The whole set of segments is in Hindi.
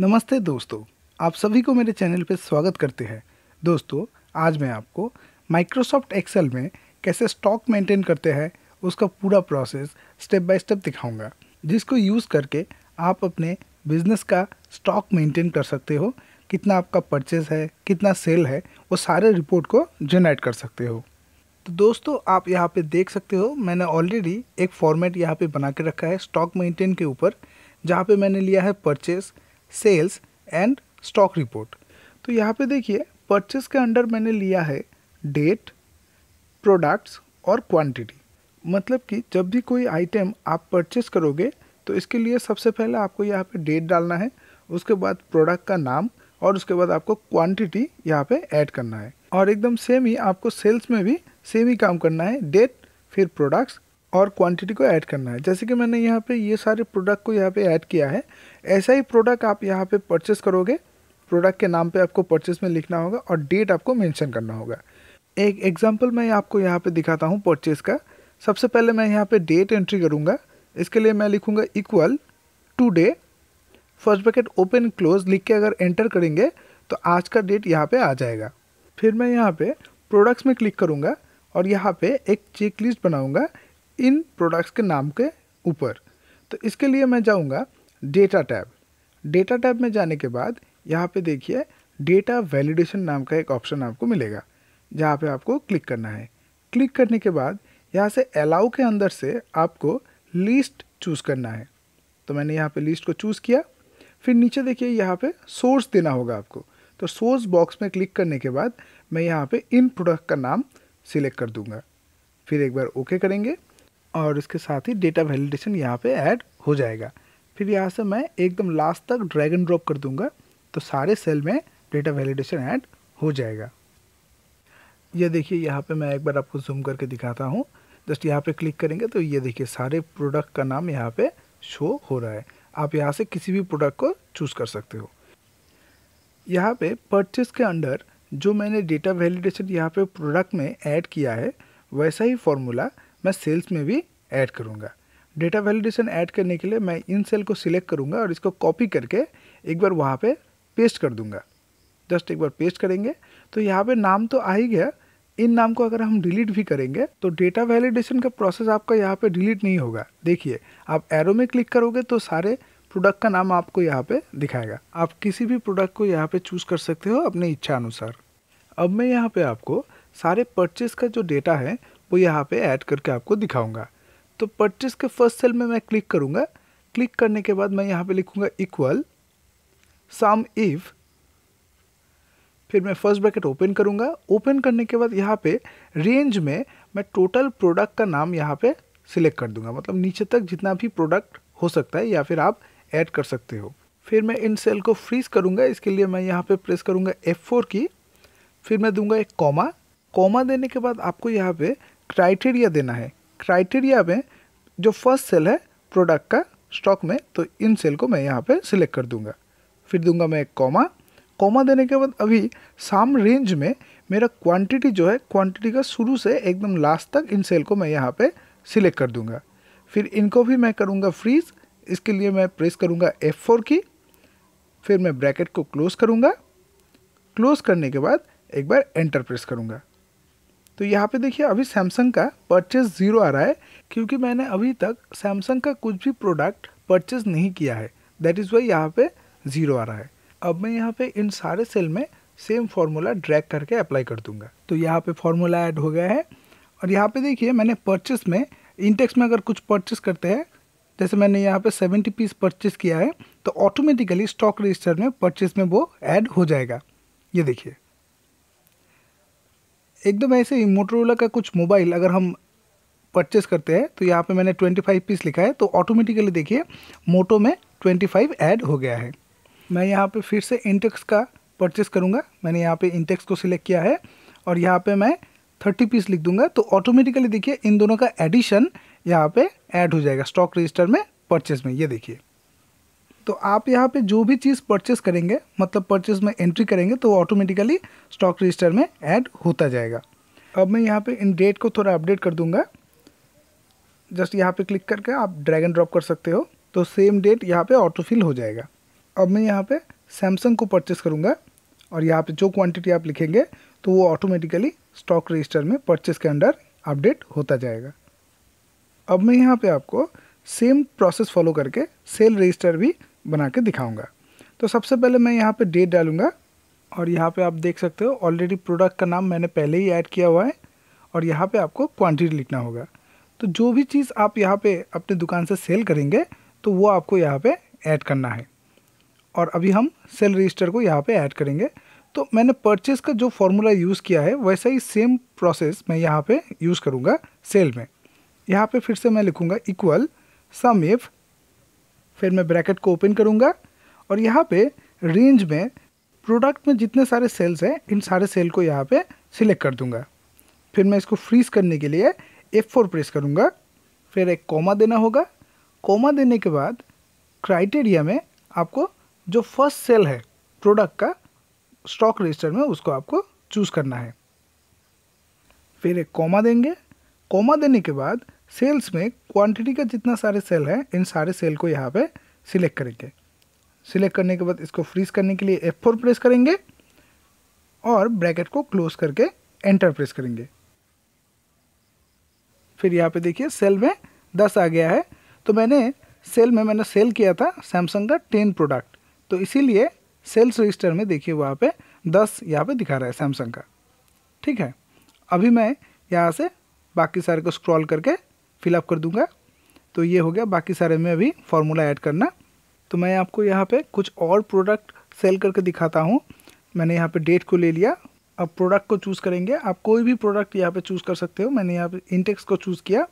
नमस्ते दोस्तों आप सभी को मेरे चैनल पर स्वागत करते हैं दोस्तों आज मैं आपको माइक्रोसॉफ्ट एक्सेल में कैसे स्टॉक मेंटेन करते हैं उसका पूरा प्रोसेस स्टेप बाय स्टेप दिखाऊंगा जिसको यूज़ करके आप अपने बिजनेस का स्टॉक मेंटेन कर सकते हो कितना आपका परचेज है कितना सेल है वो सारे रिपोर्ट को जनरेट कर सकते हो तो दोस्तों आप यहाँ पे देख सकते हो मैंने ऑलरेडी एक फॉर्मेट यहाँ पे बना के रखा है स्टॉक मेंटेन के ऊपर जहाँ पे मैंने लिया है purchase sales and stock report तो यहाँ पे देखिए परचेस के अंडर मैंने लिया है डेट प्रोडक्ट्स और क्वांटिटी मतलब कि जब भी कोई आइटम आप परचेस करोगे तो इसके लिए सबसे पहले आपको यहाँ पे डेट डालना है उसके बाद प्रोडक्ट का नाम और उसके बाद आपको क्वांटिटी यहाँ पे ऐड करना है और एकदम सेम ही आपको सेल्स में भी सेम ही काम करना है डेट फिर प्रोडक्ट्स और क्वांटिटी को ऐड करना है जैसे कि मैंने यहाँ पे ये सारे प्रोडक्ट को यहाँ पे ऐड किया है ऐसा ही प्रोडक्ट आप यहाँ पे परचेस करोगे प्रोडक्ट के नाम पे आपको परचेस में लिखना होगा और डेट आपको मेंशन करना होगा एक एग्जांपल मैं आपको यहाँ पे दिखाता हूँ परचेस का सबसे पहले मैं यहाँ पर डेट एंट्री करूँगा इसके लिए मैं लिखूँगा equal to the first bracket open close लिख के अगर एंटर करेंगे तो आज का डेट यहाँ पर आ जाएगा फिर मैं यहाँ पर प्रोडक्ट्स में क्लिक करूँगा और यहाँ पे एक चेक लिस्ट बनाऊँगा इन प्रोडक्ट्स के नाम के ऊपर तो इसके लिए मैं जाऊँगा डेटा टैब डेटा टैब में जाने के बाद यहाँ पे देखिए डेटा वैलिडेशन नाम का एक ऑप्शन आपको मिलेगा जहाँ पे आपको क्लिक करना है क्लिक करने के बाद यहाँ से अलाउ के अंदर से आपको लिस्ट चूज़ करना है तो मैंने यहाँ पे लिस्ट को चूज़ किया फिर नीचे देखिए यहाँ पे सोर्स देना होगा आपको तो सोर्स बॉक्स में क्लिक करने के बाद मैं यहाँ पे इन प्रोडक्ट का नाम सिलेक्ट कर दूंगा फिर एक बार ओके करेंगे और इसके साथ ही डेटा वैलिडेशन यहाँ पे ऐड हो जाएगा फिर यहाँ से मैं एकदम लास्ट तक ड्रैग एंड ड्रॉप कर दूंगा तो सारे सेल में डेटा वैलिडेशन ऐड हो जाएगा यह देखिए यहाँ पे मैं एक बार आपको जूम करके दिखाता हूँ जस्ट यहाँ पे क्लिक करेंगे तो ये देखिए सारे प्रोडक्ट का नाम यहाँ पे शो हो रहा है आप यहाँ से किसी भी प्रोडक्ट को चूज़ कर सकते हो यहाँ पे परचेस के अंडर जो मैंने डेटा वैलिडेशन यहाँ पे प्रोडक्ट में ऐड किया है वैसा ही फॉर्मूला मैं सेल्स में भी ऐड करूँगा डेटा वैलिडेशन ऐड करने के लिए मैं इन सेल को सिलेक्ट करूँगा और इसको कॉपी करके एक बार वहाँ पे पेस्ट कर दूँगा जस्ट एक बार पेस्ट करेंगे तो यहाँ पे नाम तो आ ही गया इन नाम को अगर हम डिलीट भी करेंगे तो डेटा वैलिडेशन का प्रोसेस आपका यहाँ पे डिलीट नहीं होगा देखिए आप एरो में क्लिक करोगे तो सारे प्रोडक्ट का नाम आपको यहाँ पे दिखाएगा आप किसी भी प्रोडक्ट को यहाँ पे चूज़ कर सकते हो अपनी इच्छा अनुसार अब मैं यहाँ पे आपको सारे परचेस का जो डेटा है वो यहाँ पे ऐड करके आपको दिखाऊंगा तो परचेस के फर्स्ट सेल में मैं क्लिक करूँगा क्लिक करने के बाद मैं यहाँ पे लिखूँगा इक्वल सम इफ़ फिर मैं फर्स्ट ब्रैकेट ओपन करूँगा ओपन करने के बाद यहाँ पे रेंज में मैं टोटल प्रोडक्ट का नाम यहाँ पे सिलेक्ट कर दूंगा मतलब नीचे तक जितना भी प्रोडक्ट हो सकता है या फिर आप ऐड कर सकते हो फिर मैं इन सेल को फ्रीज करूँगा इसके लिए मैं यहाँ पे प्रेस करूँगा F4 की फिर मैं दूंगा एक कॉमा कॉमा देने के बाद आपको यहाँ पे क्राइटेरिया देना है क्राइटेरिया में जो फर्स्ट सेल है प्रोडक्ट का स्टॉक में तो इन सेल को मैं यहाँ पे सिलेक्ट कर दूंगा फिर दूंगा मैं एक कॉमा कॉमा देने के बाद अभी साम रेंज में मेरा क्वांटिटी जो है क्वांटिटी का शुरू से एकदम लास्ट तक इन सेल को मैं यहाँ पे सिलेक्ट कर दूंगा फिर इनको भी मैं करूँगा फ्रीज इसके लिए मैं प्रेस करूँगा एफ की फिर मैं ब्रैकेट को क्लोज करूँगा क्लोज करने के बाद एक बार एंटर प्रेस करूँगा तो यहाँ पे देखिए अभी सैमसंग का परचेज ज़ीरो आ रहा है क्योंकि मैंने अभी तक सैमसंग का कुछ भी प्रोडक्ट परचेज नहीं किया है दैट इज़ वाई यहाँ पे ज़ीरो आ रहा है अब मैं यहाँ पे इन सारे सेल में सेम फार्मूला ड्रैग करके अप्लाई कर दूंगा तो यहाँ पे फार्मूला ऐड हो गया है और यहाँ पे देखिए मैंने परचेस में इंटेक्स में अगर कुछ परचेस करते हैं जैसे मैंने यहाँ पे 70 पीस परचेस किया है तो ऑटोमेटिकली स्टॉक रजिस्टर में परचेस में वो ऐड हो जाएगा ये देखिए एकदम ऐसे ही मोटरोला का कुछ मोबाइल अगर हम परचेस करते हैं तो यहाँ पे मैंने 25 पीस लिखा है तो ऑटोमेटिकली देखिए मोटो में 25 ऐड हो गया है मैं यहाँ पे फिर से इंटेक्स का परचेस करूँगा मैंने यहाँ पे इंटेक्स को सिलेक्ट किया है और यहाँ पे मैं 30 पीस लिख दूंगा तो ऑटोमेटिकली देखिए इन दोनों का एडिशन यहाँ पे ऐड हो जाएगा स्टॉक रजिस्टर में परचेस में ये देखिए तो आप यहाँ पे जो भी चीज़ परचेस करेंगे मतलब परचेस में एंट्री करेंगे तो ऑटोमेटिकली स्टॉक रजिस्टर में ऐड होता जाएगा अब मैं यहाँ पे इन डेट को थोड़ा अपडेट कर दूंगा जस्ट यहाँ पे क्लिक करके आप ड्रैग एंड ड्रॉप कर सकते हो तो सेम डेट यहाँ पे ऑटोफिल हो जाएगा अब मैं यहाँ पर सैमसंग को परचेस करूँगा और यहाँ पर जो क्वान्टिटी आप लिखेंगे तो वो ऑटोमेटिकली स्टॉक रजिस्टर में परचेस के अंडर अपडेट होता जाएगा अब मैं यहाँ पर आपको सेम प्रोसेस फॉलो करके सेल रजिस्टर भी बना के दिखाऊँगा तो सबसे पहले मैं यहाँ पर डेट डालूँगा और यहाँ पे आप देख सकते हो ऑलरेडी प्रोडक्ट का नाम मैंने पहले ही ऐड किया हुआ है और यहाँ पे आपको क्वांटिटी लिखना होगा तो जो भी चीज़ आप यहाँ पे अपने दुकान से सेल करेंगे तो वो आपको यहाँ पे ऐड करना है और अभी हम सेल रजिस्टर को यहाँ पे ऐड करेंगे तो मैंने परचेस का जो फॉर्मूला यूज़ किया है वैसा ही सेम प्रोसेस मैं यहाँ पे यूज़ करूँगा सेल में यहाँ पे फिर से मैं लिखूँगा इक्वल सम इफ़ फिर मैं ब्रैकेट को ओपन करूँगा और यहाँ पे रेंज में प्रोडक्ट में जितने सारे सेल्स हैं इन सारे सेल को यहाँ पे सिलेक्ट कर दूँगा फिर मैं इसको फ्रीज करने के लिए एफ फोर प्रेस करूँगा फिर एक कॉमा देना होगा कॉमा देने के बाद क्राइटेरिया में आपको जो फर्स्ट सेल है प्रोडक्ट का स्टॉक रजिस्टर में उसको आपको चूज़ करना है फिर एक कॉमा देंगे कॉमा देने के बाद सेल्स में क्वांटिटी का जितना सारे सेल है इन सारे सेल को यहाँ पे सिलेक्ट करेंगे सिलेक्ट करने के बाद इसको फ्रीज करने के लिए एफ फोर प्रेस करेंगे और ब्रैकेट को क्लोज करके एंटर प्रेस करेंगे फिर यहाँ पे देखिए सेल में दस आ गया है तो मैंने सेल में मैंने सेल किया था सैमसंग का टेन प्रोडक्ट तो इसीलिए सेल्स रजिस्टर में देखिए वहाँ पे दस यहाँ पे दिखा रहा है सैमसंग का ठीक है अभी मैं यहाँ से बाकी सारे को स्क्रॉल करके फिलअप कर दूंगा तो ये हो गया बाकी सारे में अभी फार्मूला ऐड करना तो मैं आपको यहाँ पे कुछ और प्रोडक्ट सेल करके दिखाता हूँ मैंने यहाँ पे डेट को ले लिया अब प्रोडक्ट को चूज़ करेंगे आप कोई भी प्रोडक्ट यहाँ पे चूज़ कर सकते हो मैंने यहाँ पे इंटेक्स को चूज़ किया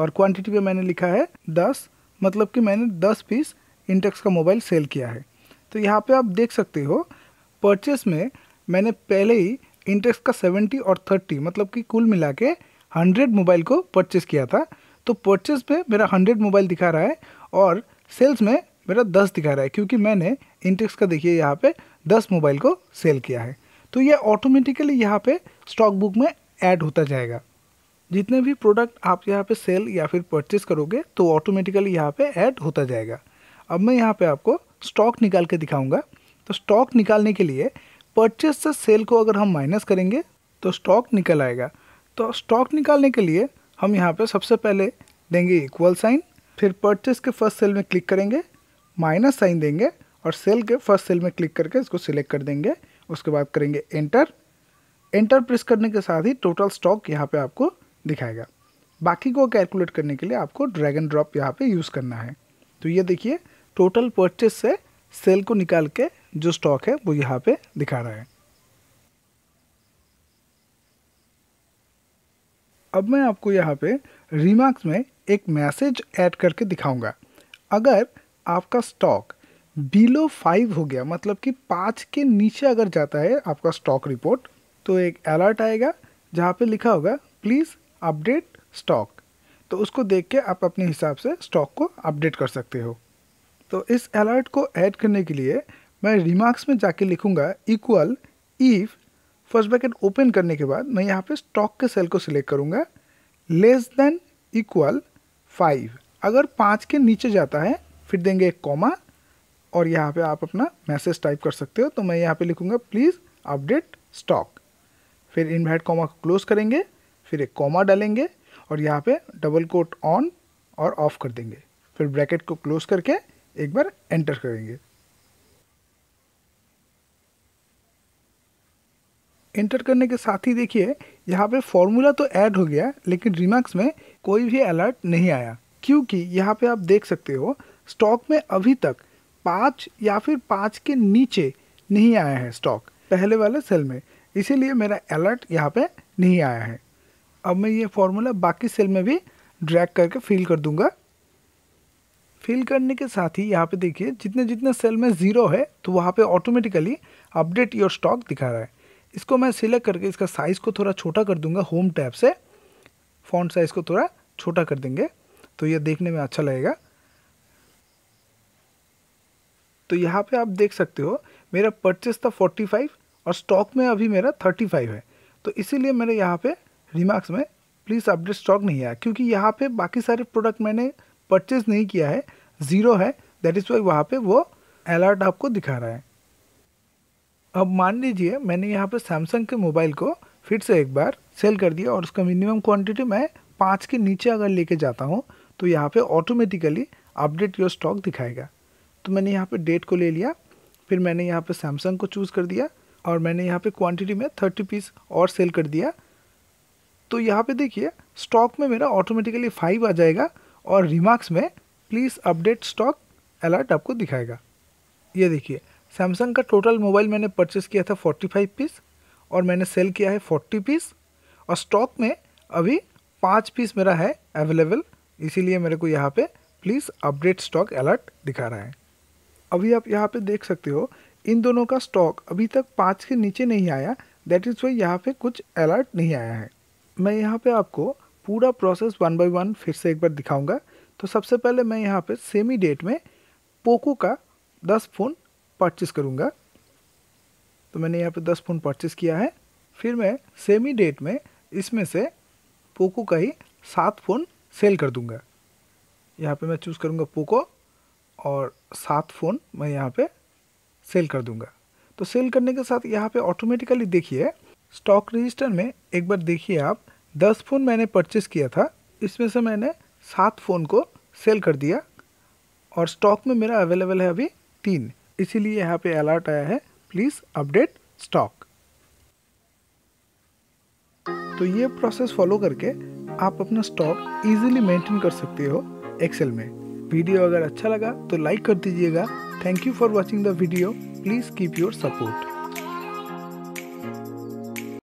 और क्वान्टिटी में मैंने लिखा है दस मतलब कि मैंने दस पीस इंटेक्स का मोबाइल सेल किया है तो यहाँ पर आप देख सकते हो परचेस में मैंने पहले ही इंटेक्स का सेवेंटी और थर्टी मतलब कि कुल मिला के हंड्रेड मोबाइल को परचेस किया था तो परचेज पे मेरा हंड्रेड मोबाइल दिखा रहा है और सेल्स में मेरा दस दिखा रहा है क्योंकि मैंने इंटेक्स का देखिए यहाँ पे दस मोबाइल को सेल किया है तो ये ऑटोमेटिकली यहाँ पे स्टॉक बुक में ऐड होता जाएगा जितने भी प्रोडक्ट आप यहाँ पे सेल या फिर परचेस करोगे तो ऑटोमेटिकली यहाँ पे ऐड होता जाएगा अब मैं यहाँ पे आपको स्टॉक निकाल के दिखाऊंगा तो स्टॉक निकालने के लिए परचेस से सेल को अगर हम माइनस करेंगे तो स्टॉक निकल आएगा तो स्टॉक निकालने के लिए हम यहाँ पे सबसे पहले देंगे इक्वल साइन फिर परचेस के फर्स्ट सेल में क्लिक करेंगे माइनस साइन देंगे और सेल के फर्स्ट सेल में क्लिक करके इसको सिलेक्ट कर देंगे उसके बाद करेंगे एंटर एंटर प्रेस करने के साथ ही टोटल स्टॉक यहाँ पे आपको दिखाएगा बाकी को कैलकुलेट करने के लिए आपको ड्रैग एंड ड्रॉप यहाँ पे यूज़ करना है तो ये देखिए टोटल परचेस से सेल को निकाल के जो स्टॉक है वो यहाँ पे दिखा रहा है अब मैं आपको यहाँ पे रिमार्क्स में एक मैसेज ऐड करके दिखाऊंगा अगर आपका स्टॉक बिलो फाइव हो गया मतलब कि पाँच के नीचे अगर जाता है आपका स्टॉक रिपोर्ट तो एक अलर्ट आएगा जहाँ पे लिखा होगा प्लीज़ अपडेट स्टॉक तो उसको देख के आप अपने हिसाब से स्टॉक को अपडेट कर सकते हो तो इस अलर्ट को ऐड करने के लिए मैं रिमार्क्स में जाके लिखूँगा equal if first bracket open करने के बाद मैं यहाँ पे स्टॉक के सेल को सिलेक्ट करूँगा लेस देन इक्वल फाइव अगर पाँच के नीचे जाता है फिर देंगे एक कॉमा और यहाँ पे आप अपना मैसेज टाइप कर सकते हो तो मैं यहाँ पे लिखूँगा प्लीज़ अपडेट स्टॉक फिर इनवाइट कॉमा को क्लोज करेंगे फिर एक कॉमा डालेंगे और यहाँ पे डबल कोट ऑन और ऑफ कर देंगे फिर ब्रैकेट को क्लोज करके एक बार एंटर करेंगे एंटर करने के साथ ही देखिए यहाँ पे फॉर्मूला तो ऐड हो गया लेकिन रिमार्क्स में कोई भी अलर्ट नहीं आया क्योंकि यहाँ पे आप देख सकते हो स्टॉक में अभी तक पाँच या फिर पाँच के नीचे नहीं आया है स्टॉक पहले वाले सेल में इसीलिए मेरा अलर्ट यहाँ पे नहीं आया है अब मैं ये फॉर्मूला बाकी सेल में भी ड्रैग करके फिल कर दूंगा फिल करने के साथ ही यहाँ पे देखिए जितने जितने सेल में ज़ीरो है तो वहाँ पे ऑटोमेटिकली अपडेट योर स्टॉक दिखा रहा है इसको मैं सिलेक्ट करके इसका साइज़ को थोड़ा छोटा कर दूंगा होम टैब से फ़ॉन्ट साइज़ को थोड़ा छोटा कर देंगे तो ये देखने में अच्छा लगेगा तो यहाँ पे आप देख सकते हो मेरा परचेस था 45 और स्टॉक में अभी मेरा 35 है तो इसीलिए मेरे यहाँ पे रिमार्क्स में प्लीज़ अपडेट स्टॉक नहीं आया क्योंकि यहाँ पे बाकी सारे प्रोडक्ट मैंने परचेज़ नहीं किया है ज़ीरो है दैट इज़ वाई वहाँ पे वो अलर्ट आपको दिखा रहा है अब मान लीजिए मैंने यहाँ पर सैमसंग के मोबाइल को फिर से एक बार सेल कर दिया और उसका मिनिमम क्वांटिटी मैं पाँच के नीचे अगर लेके जाता हूँ तो यहाँ पे ऑटोमेटिकली अपडेट योर स्टॉक दिखाएगा तो मैंने यहाँ पे डेट को ले लिया फिर मैंने यहाँ पे सैमसंग को चूज़ कर दिया और मैंने यहाँ पे क्वांटिटी में थर्टी पीस और सेल कर दिया तो यहाँ पे देखिए स्टॉक में मेरा ऑटोमेटिकली फाइव आ जाएगा और रिमार्क्स में प्लीज़ अपडेट स्टॉक अलर्ट आपको दिखाएगा ये देखिए सैमसंग का टोटल मोबाइल मैंने परचेस किया था 45 पीस और मैंने सेल किया है 40 पीस और स्टॉक में अभी पाँच पीस मेरा है अवेलेबल इसीलिए मेरे को यहाँ पे प्लीज़ अपडेट स्टॉक अलर्ट दिखा रहा है अभी आप यहाँ पे देख सकते हो इन दोनों का स्टॉक अभी तक पाँच के नीचे नहीं आया दैट इज़ वाई यहाँ पे कुछ अलर्ट नहीं आया है मैं यहाँ पे आपको पूरा प्रोसेस वन बाई वन फिर से एक बार दिखाऊँगा तो सबसे पहले मैं यहाँ पर सेमी डेट में पोको का दस फ़ोन परचेस करूँगा तो मैंने यहाँ पे दस फ़ोन परचेस किया है फिर मैं सेम ही डेट में इसमें से पोको का ही सात फ़ोन सेल कर दूँगा यहाँ पे मैं चूज़ करूँगा पोको और सात फ़ोन मैं यहाँ पे सेल कर दूँगा तो सेल करने के साथ यहाँ पे ऑटोमेटिकली देखिए स्टॉक रजिस्टर में एक बार देखिए आप दस फ़ोन मैंने परचेस किया था इसमें से मैंने सात फ़ोन को सेल कर दिया और स्टॉक में मेरा अवेलेबल है अभी तीन इसीलिए यहाँ पे अलर्ट आया है प्लीज़ अपडेट स्टॉक तो ये प्रोसेस फॉलो करके आप अपना स्टॉक इजीली मेंटेन कर सकते हो एक्सेल में वीडियो अगर अच्छा लगा तो लाइक कर दीजिएगा thank you for watching the video please keep your support